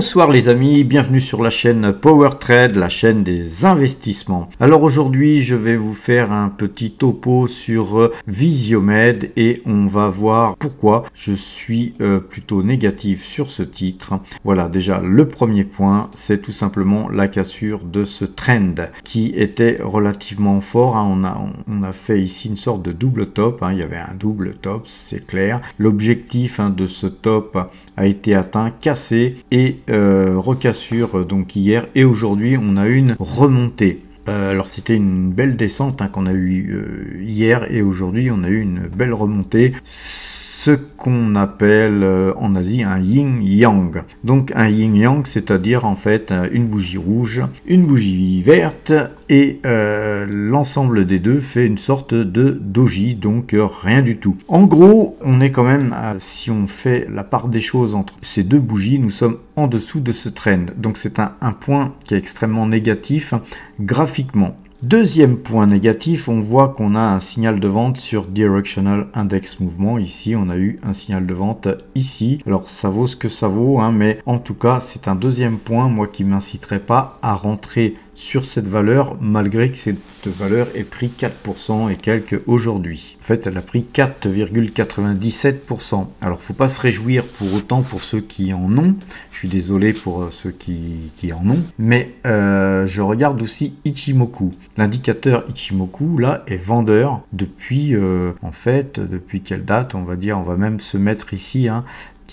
Bonsoir les amis, bienvenue sur la chaîne Power Trade, la chaîne des investissements. Alors aujourd'hui, je vais vous faire un petit topo sur euh, Visiomed et on va voir pourquoi je suis euh, plutôt négatif sur ce titre. Voilà, déjà le premier point, c'est tout simplement la cassure de ce trend qui était relativement fort. Hein. On, a, on a fait ici une sorte de double top, hein. il y avait un double top, c'est clair. L'objectif hein, de ce top a été atteint, cassé et euh, recassure euh, donc hier et aujourd'hui on a une remontée. Euh, alors c'était une belle descente hein, qu'on a eu hier et aujourd'hui on a eu une belle remontée ce qu'on appelle euh, en Asie un yin-yang. Donc un yin-yang, c'est-à-dire en fait euh, une bougie rouge, une bougie verte, et euh, l'ensemble des deux fait une sorte de doji, donc rien du tout. En gros, on est quand même, si on fait la part des choses entre ces deux bougies, nous sommes en dessous de ce trend. Donc c'est un point qui est extrêmement négatif hein, graphiquement. Deuxième point négatif, on voit qu'on a un signal de vente sur Directional Index Movement. Ici, on a eu un signal de vente ici. Alors, ça vaut ce que ça vaut, hein, mais en tout cas, c'est un deuxième point, moi, qui m'inciterait pas à rentrer sur cette valeur malgré que cette valeur ait pris 4% et quelques aujourd'hui. En fait, elle a pris 4,97%. Alors, faut pas se réjouir pour autant pour ceux qui en ont. Je suis désolé pour euh, ceux qui, en ont. Mais euh, je regarde aussi Ichimoku. L'indicateur Ichimoku, là, est vendeur depuis, euh, en fait, depuis quelle date On va dire, on va même se mettre ici, hein,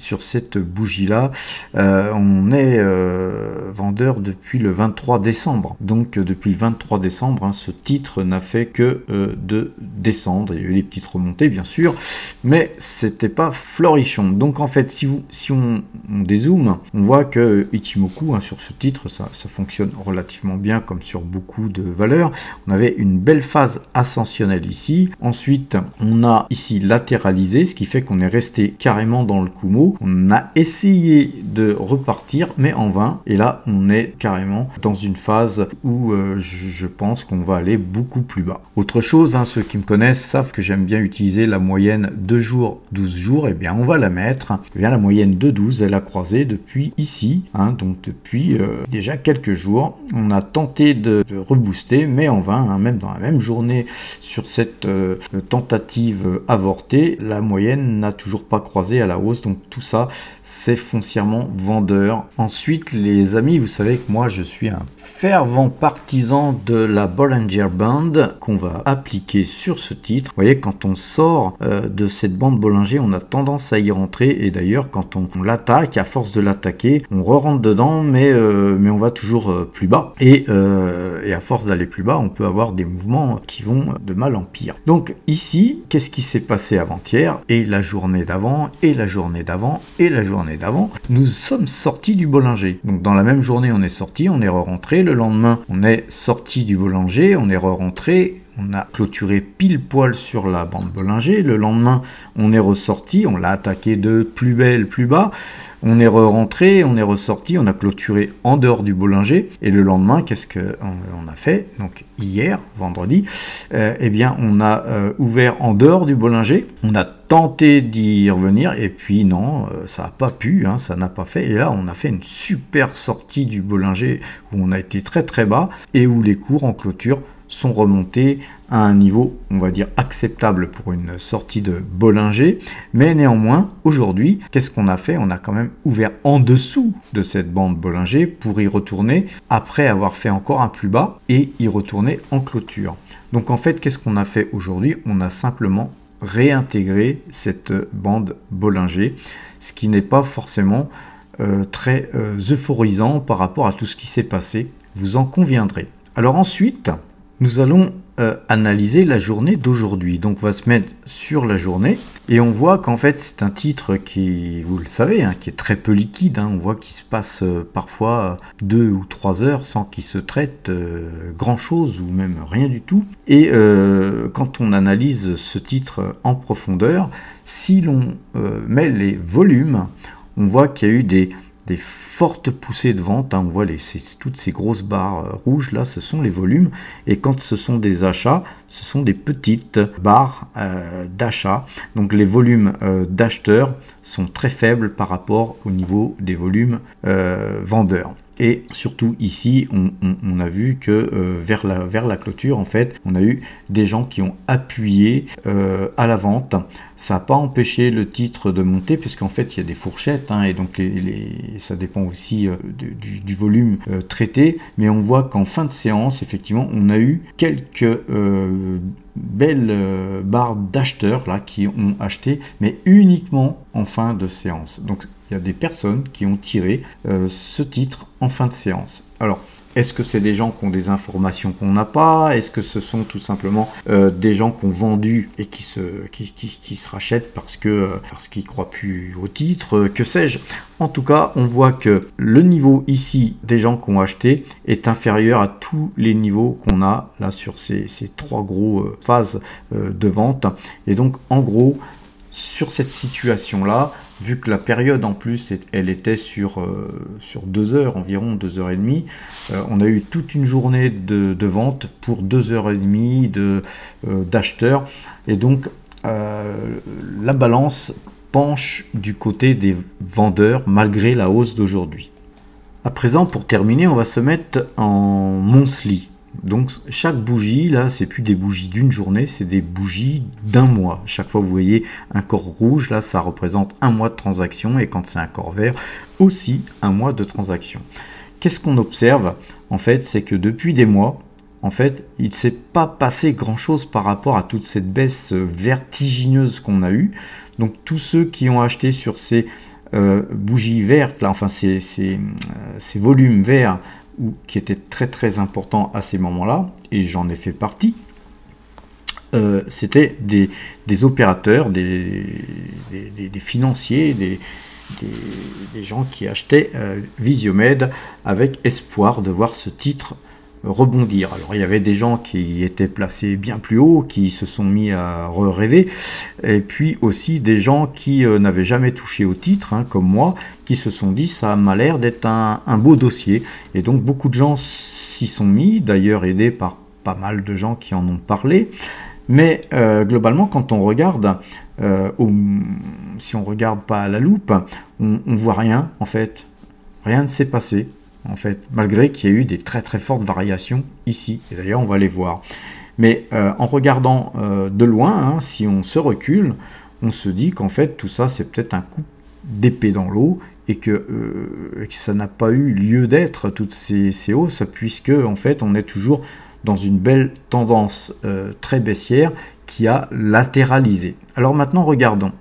sur cette bougie-là. Euh, on est euh, vendeur depuis le 23 décembre. Donc euh, depuis le 23 décembre, hein, ce titre n'a fait que de descendre. Il y a eu des petites remontées, bien sûr, mais c'était pas florichon. Donc en fait, si, vous, si on, dézoome, on voit que Ichimoku, hein, sur ce titre, ça, ça fonctionne relativement bien comme sur beaucoup de valeurs. On avait une belle phase ascensionnelle ici. Ensuite, on a ici latéralisé, ce qui fait qu'on est resté carrément dans le Kumo on a essayé de repartir, mais en vain. Et là, on est carrément dans une phase où euh, je, pense qu'on va aller beaucoup plus bas. Autre chose, hein, ceux qui me connaissent savent que j'aime bien utiliser la moyenne 2 jours, 12 jours. Et eh bien, on va la mettre. Eh bien, la moyenne de 12, elle a croisé depuis ici, hein. donc depuis euh, déjà quelques jours. On a tenté de, rebooster, mais en vain, hein. même dans la même journée sur cette euh, tentative avortée, la moyenne n'a toujours pas croisé à la hausse, donc tout ça, c'est foncièrement vendeur. Ensuite, les amis, vous savez que moi, je suis un fervent partisan de la Bollinger Band qu'on va appliquer sur ce titre. Vous voyez, quand on sort euh, de cette bande Bollinger, on a tendance à y rentrer. Et d'ailleurs, quand on, l'attaque, à force de l'attaquer, on rentre dedans, mais, euh, mais on va toujours euh, plus bas. Et, et à force d'aller plus bas, on peut avoir des mouvements qui vont de mal en pire. Donc ici, qu'est-ce qui s'est passé avant-hier Et la journée d'avant, et la journée d'avant et la journée d'avant, nous sommes sortis du Bollinger. Donc dans la même journée, on est sorti, on est rentré Le lendemain, on est sorti du Bollinger, on est re-rentré on a clôturé pile poil sur la bande Bollinger. Le lendemain, on est ressorti, on l'a attaqué de plus belle, plus bas. On est re rentré, on est ressorti, on a clôturé en dehors du Bollinger. Et le lendemain, qu'est-ce qu'on euh, a fait Donc hier, vendredi, euh, eh bien, on a euh, ouvert en dehors du Bollinger. On a tenté d'y revenir et puis non, ça n'a pas pu, hein. ça n'a pas fait. Et là, on a fait une super sortie du Bollinger où on a été très très bas et où les cours en clôture sont remontés à un niveau, on va dire, acceptable pour une sortie de Bollinger. Mais néanmoins, aujourd'hui, qu'est-ce qu'on a fait On a quand même ouvert en dessous de cette bande Bollinger pour y retourner après avoir fait encore un plus bas et y retourner en clôture. Donc en fait, qu'est-ce qu'on a fait aujourd'hui On a simplement réintégré cette bande Bollinger, ce qui n'est pas forcément euh, très euh, euphorisant par rapport à tout ce qui s'est passé, vous en conviendrez. Alors ensuite, nous allons euh, analyser la journée d'aujourd'hui. Donc on va se mettre sur la journée et on voit qu'en fait c'est un titre qui, vous le savez, hein, qui est très peu liquide. Hein. On voit qu'il se passe euh, parfois deux ou trois heures sans qu'il se traite euh, grand-chose ou même rien du tout. Et quand on analyse ce titre en profondeur, si l'on met les volumes, on voit qu'il y a eu des des fortes poussées de vente. Hein, on voit les, toutes ces grosses barres euh, rouges là, ce sont les volumes. Et quand ce sont des achats, ce sont des petites barres euh, d'achat. Donc les volumes euh, d'acheteurs sont très faibles par rapport au niveau des volumes vendeurs. Et surtout ici, on, a vu que euh, vers, la, vers la clôture, en fait, on a eu des gens qui ont appuyé euh, à la vente. Ça n'a pas empêché le titre de monter, puisqu'en fait, il y a des fourchettes, hein, et donc les, ça dépend aussi euh, du, volume traité. Mais on voit qu'en fin de séance, effectivement, on a eu quelques belles barres d'acheteurs là qui ont acheté, mais uniquement en fin de séance. Donc des personnes qui ont tiré euh, ce titre en fin de séance. Alors, est-ce que c'est des gens qui ont des informations qu'on n'a pas Est-ce que ce sont tout simplement euh, des gens qui ont vendu et qui se, qui, se rachètent parce que euh, parce qu'ils croient plus au titre Que sais-je En tout cas, on voit que le niveau ici des gens qui ont acheté est inférieur à tous les niveaux qu'on a là sur ces, ces trois gros phases de vente. Et donc, en gros, sur cette situation-là, vu que la période en plus, elle était sur, euh, sur deux heures environ, deux heures et demie, euh, on a eu toute une journée de, vente pour deux heures et demie d'acheteurs. De, euh, d'acheteurs, et donc, la balance penche du côté des vendeurs malgré la hausse d'aujourd'hui. A présent, pour terminer, on va se mettre en monthly. Donc chaque bougie, là, c'est plus des bougies d'une journée, c'est des bougies d'un mois. Chaque fois vous voyez un corps rouge, là, ça représente un mois de transaction, et quand c'est un corps vert, aussi un mois de transaction. Qu'est-ce qu'on observe En fait, c'est que depuis des mois, en fait, il ne s'est pas passé grand-chose par rapport à toute cette baisse vertigineuse qu'on a eue. Donc tous ceux qui ont acheté sur ces euh, bougies vertes, là, enfin ces euh, volumes verts qui était très très important à ces moments-là, et j'en ai fait partie, euh, c'était des, opérateurs, des, des, financiers, des, gens qui achetaient euh, Visiomed avec espoir de voir ce titre rebondir. Alors il y avait des gens qui étaient placés bien plus haut, qui se sont mis à rêver, et puis aussi des gens qui euh, n'avaient jamais touché au titre, hein, comme moi, qui se sont dit ça m'a l'air d'être un, beau dossier. Et donc beaucoup de gens s'y sont mis, d'ailleurs aidés par pas mal de gens qui en ont parlé. Mais euh, globalement, quand on regarde, euh, si on regarde pas à la loupe, on, on voit rien en fait. Rien ne s'est passé en fait, malgré qu'il y ait eu des très très fortes variations ici. Et d'ailleurs, on va les voir. Mais euh, en regardant euh, de loin, hein, si on se recule, on se dit qu'en fait, tout ça, c'est peut-être un coup d'épée dans l'eau euh, et que, ça n'a pas eu lieu d'être, toutes ces, ces, hausses, puisque, en fait, on est toujours dans une belle tendance très baissière qui a latéralisé. Alors maintenant, regardons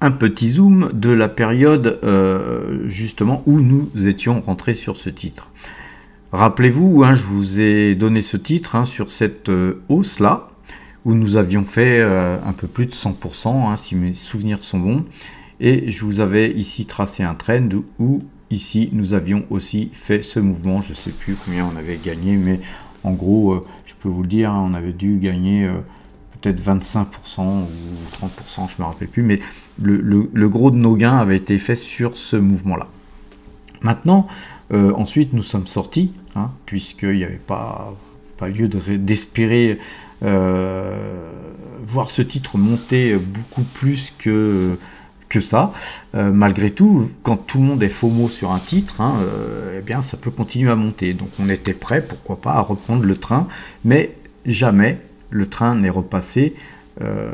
un petit zoom de la période euh, justement où nous étions rentrés sur ce titre. Rappelez-vous, hein, je vous ai donné ce titre hein, sur cette euh, hausse-là, où nous avions fait euh, un peu plus de 100%, hein, si mes souvenirs sont bons, et je vous avais ici tracé un trend où ici nous avions aussi fait ce mouvement, je ne sais plus combien on avait gagné, mais en gros, je peux vous le dire, on avait dû gagner peut-être 25% ou 30%, je ne me rappelle plus, mais le, gros de nos gains avait été fait sur ce mouvement-là. Maintenant, euh, ensuite, nous sommes sortis, hein, puisqu'il n'y avait pas, lieu d'espérer euh, voir ce titre monter beaucoup plus que ça. Euh, malgré tout, quand tout le monde est FOMO sur un titre, hein, eh bien, ça peut continuer à monter. Donc on était prêt, pourquoi pas, à reprendre le train, mais jamais le train n'est repassé euh,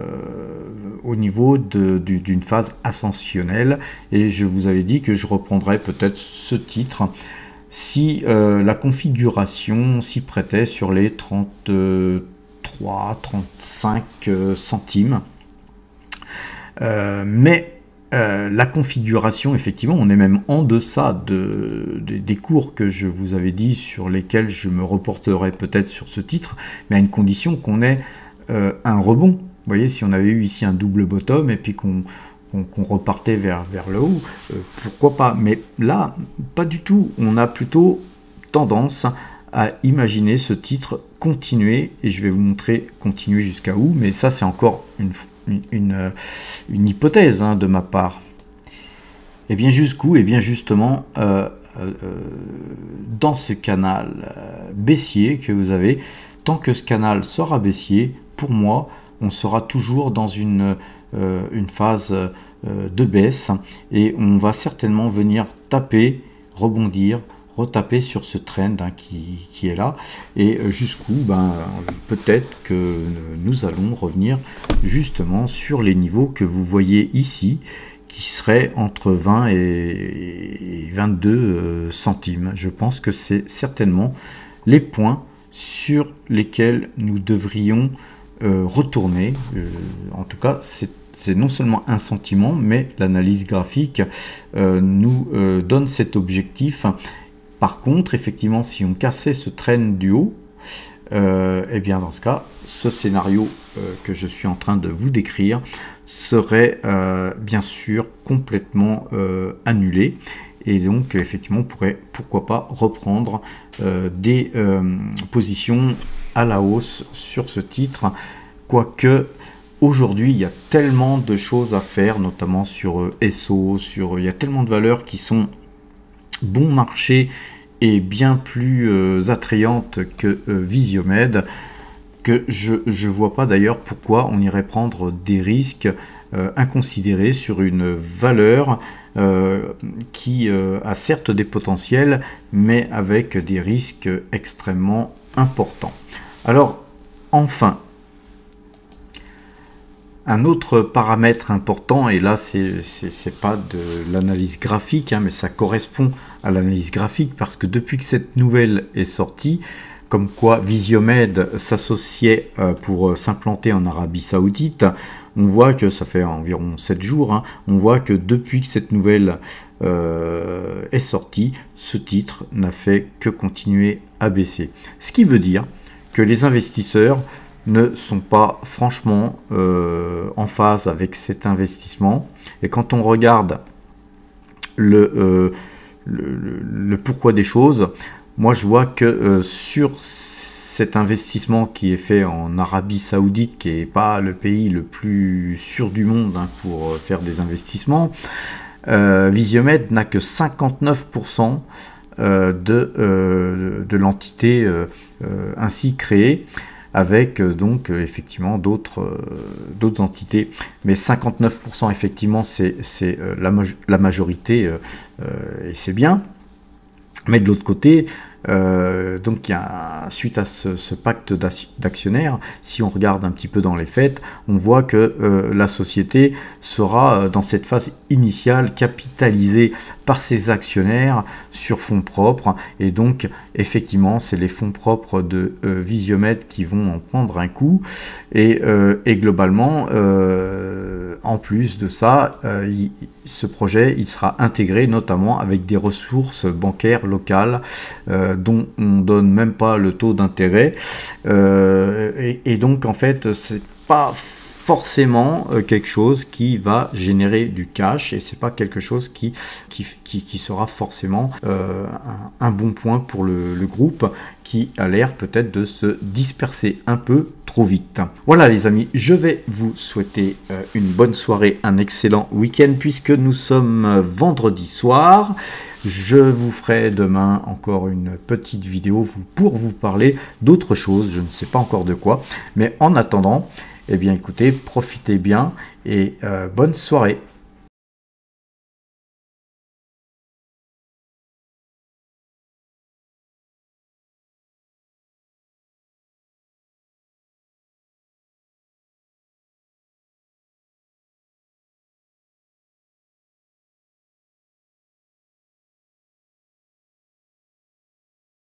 au niveau d'une phase ascensionnelle. Et je vous avais dit que je reprendrais peut-être ce titre si euh, la configuration s'y prêtait sur les 33, 35 euh, centimes. mais euh, la configuration, effectivement, on est même en deçà des cours que je vous avais dit sur lesquels je me reporterai peut-être sur ce titre, mais à une condition qu'on ait euh, un rebond. Vous voyez, si on avait eu ici un double bottom et puis qu'on repartait vers, vers, le haut, euh, pourquoi pas Mais là, pas du tout. On a plutôt tendance à imaginer ce titre continuer, et je vais vous montrer continuer jusqu'à où, mais ça c'est encore une fois une, hypothèse hein, de ma part. Et eh bien jusqu'où Et eh bien justement, euh, euh, dans ce canal euh, baissier que vous avez, tant que ce canal sera baissier, pour moi, on sera toujours dans une, une phase de baisse et on va certainement venir taper, rebondir, retaper sur ce trend hein, qui, est là et euh, jusqu'où ben, peut-être que euh, nous allons revenir justement sur les niveaux que vous voyez ici qui seraient entre 20 et 22 euh, centimes. Je pense que c'est certainement les points sur lesquels nous devrions retourner. en tout cas, c'est c'est non seulement un sentiment, mais l'analyse graphique nous donne cet objectif par contre, effectivement, si on cassait ce train du haut, euh, eh bien dans ce cas, ce scénario euh, que je suis en train de vous décrire serait euh, bien sûr complètement annulé. Et donc, effectivement, on pourrait, pourquoi pas, reprendre des positions à la hausse sur ce titre. Quoique, aujourd'hui, il y a tellement de choses à faire, notamment sur SO, sur, il y a tellement de valeurs qui sont bon marché et bien plus euh, attrayante que euh, Visiomed, que je ne vois pas d'ailleurs pourquoi on irait prendre des risques euh, inconsidérés sur une valeur qui a certes des potentiels, mais avec des risques extrêmement importants. Alors, enfin, un autre paramètre important, et là c'est pas de l'analyse graphique, hein, mais ça correspond à l'analyse graphique parce que depuis que cette nouvelle est sortie, comme quoi Visiomed s'associait euh, pour euh, s'implanter en Arabie Saoudite, on voit que ça fait environ 7 jours, hein, on voit que depuis que cette nouvelle euh, est sortie, ce titre n'a fait que continuer à baisser. Ce qui veut dire que les investisseurs ne sont pas franchement euh, en phase avec cet investissement. Et quand on regarde le, euh, pourquoi des choses, moi je vois que euh, sur cet investissement qui est fait en Arabie Saoudite, qui n'est pas le pays le plus sûr du monde hein, pour faire des investissements, Visiomed n'a que 59% de, de l'entité ainsi créée avec euh, donc euh, effectivement euh, d'autres entités. Mais 59% effectivement c'est la, la, majorité et c'est bien. Mais de l'autre côté, euh, donc, suite à ce, pacte d'actionnaires, si on regarde un petit peu dans les faits, on voit que euh, la société sera euh, dans cette phase initiale capitalisée par ses actionnaires sur fonds propres. Et donc, effectivement, c'est les fonds propres de Visiomet qui vont en prendre un coup. Et, globalement, en plus de ça, ce projet il sera intégré notamment avec des ressources bancaires locales dont on donne même pas le taux d'intérêt. Euh, et, donc en fait, c'est pas forcément euh, quelque chose qui va générer du cash et c'est pas quelque chose qui, qui, sera forcément euh, un, bon point pour le, groupe qui a l'air peut-être de se disperser un peu trop vite. Voilà les amis, je vais vous souhaiter euh, une bonne soirée, un excellent week-end puisque nous sommes euh, vendredi soir. Je vous ferai demain encore une petite vidéo pour vous parler d'autre chose, je ne sais pas encore de quoi. Mais en attendant, eh bien écoutez, profitez bien et euh, bonne soirée.